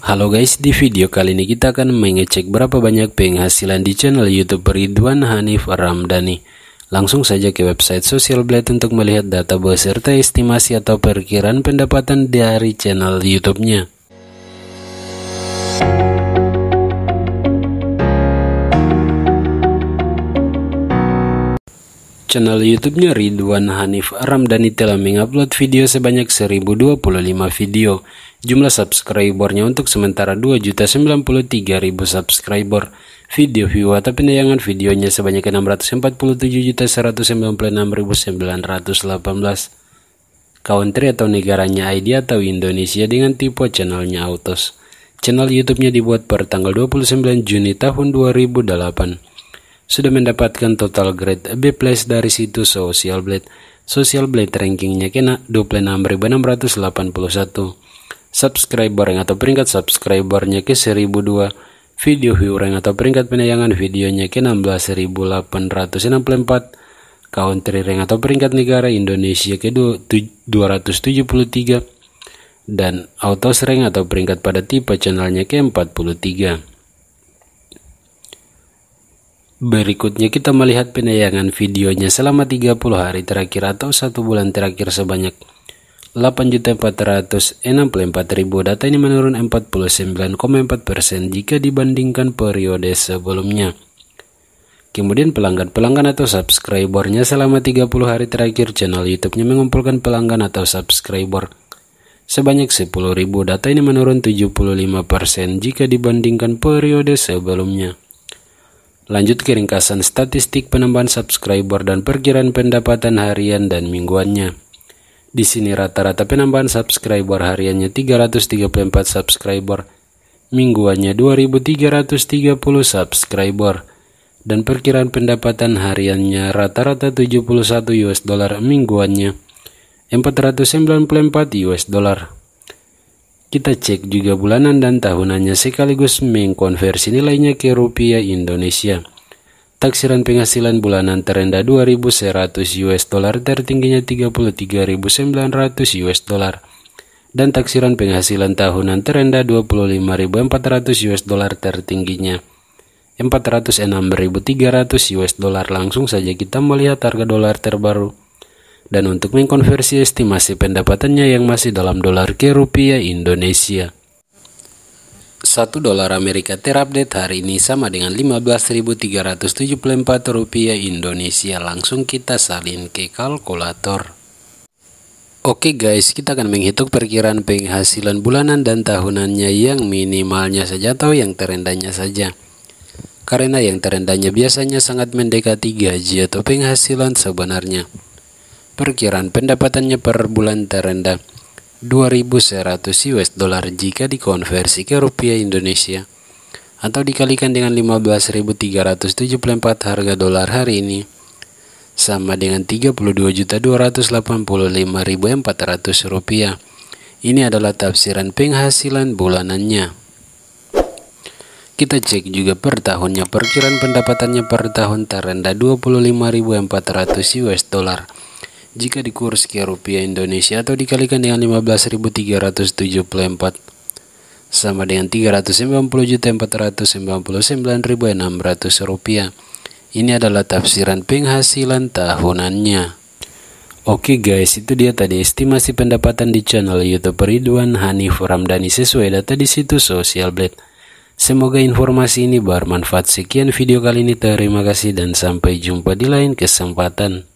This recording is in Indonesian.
Halo guys, di video kali ini kita akan mengecek berapa banyak penghasilan di channel YouTube Ridwan Hanif Ramdhani. Langsung saja ke website Social Blade untuk melihat data beserta estimasi atau perkiraan pendapatan dari channel YouTube-nya. Channel YouTube-nya Ridwan Hanif Ramdhani telah mengupload video sebanyak 1025 video Jumlah subscribernya untuk sementara 2.093.000 subscriber. Video view atau penayangan videonya sebanyak 647.196.918. Country atau negaranya ID atau Indonesia dengan tipe channelnya Autos. Channel YouTube-nya dibuat per tanggal 29 Juni tahun 2008. Sudah mendapatkan total grade B+ dari situs Social Blade. Social Blade rankingnya kena 26.681 subscriber yang atau peringkat subscribernya ke 1002 video viewer yang atau peringkat penayangan videonya ke 16.864 country rank atau peringkat negara Indonesia ke 273 dan auto sering atau peringkat pada tipe channelnya ke 43 Berikutnya kita melihat penayangan videonya selama 30 hari terakhir atau satu bulan terakhir sebanyak 8.464.000 data ini menurun 49,4% jika dibandingkan periode sebelumnya. Kemudian pelanggan-pelanggan atau subscribernya selama 30 hari terakhir channel YouTube-nya mengumpulkan pelanggan atau subscriber sebanyak 10.000 data ini menurun 75% jika dibandingkan periode sebelumnya. Lanjut ke ringkasan statistik penambahan subscriber dan perkiraan pendapatan harian dan mingguannya. Di sini rata-rata penambahan subscriber hariannya 334 subscriber, mingguannya 2330 subscriber, dan perkiraan pendapatan hariannya rata-rata 71 US dollar mingguannya 494 US dollar. Kita cek juga bulanan dan tahunannya sekaligus mengkonversi nilainya ke rupiah Indonesia. Taksiran penghasilan bulanan terendah 2.100 US dollar tertingginya 33.900 US dollar dan taksiran penghasilan tahunan terendah 25.400 US dollar tertingginya 406.300 US dollar langsung saja kita melihat harga dolar terbaru dan untuk mengkonversi estimasi pendapatannya yang masih dalam dolar ke rupiah Indonesia. 1 dolar Amerika terupdate hari ini sama dengan 15.374 rupiah Indonesia. Langsung kita salin ke kalkulator. Oke guys, kita akan menghitung perkiraan penghasilan bulanan dan tahunannya yang minimalnya saja atau yang terendahnya saja. Karena yang terendahnya biasanya sangat mendekati gaji atau penghasilan sebenarnya. Perkiraan pendapatannya per bulan terendah 2100 US dollar jika dikonversi ke rupiah Indonesia atau dikalikan dengan 15.374 harga dolar hari ini sama dengan 32.285.400 rupiah. Ini adalah tafsiran penghasilan bulanannya. Kita cek juga per tahunnya perkiraan pendapatannya per tahun terendah 25.400 US dollar jika dikurs ke rupiah Indonesia atau dikalikan dengan 15.374 sama dengan 390.499.600 rupiah. Ini adalah tafsiran penghasilan tahunannya. Oke guys, itu dia tadi estimasi pendapatan di channel YouTube Ridwan Hanif Ramdhani sesuai data di situs Social Blade. Semoga informasi ini bermanfaat. Sekian video kali ini, terima kasih dan sampai jumpa di lain kesempatan.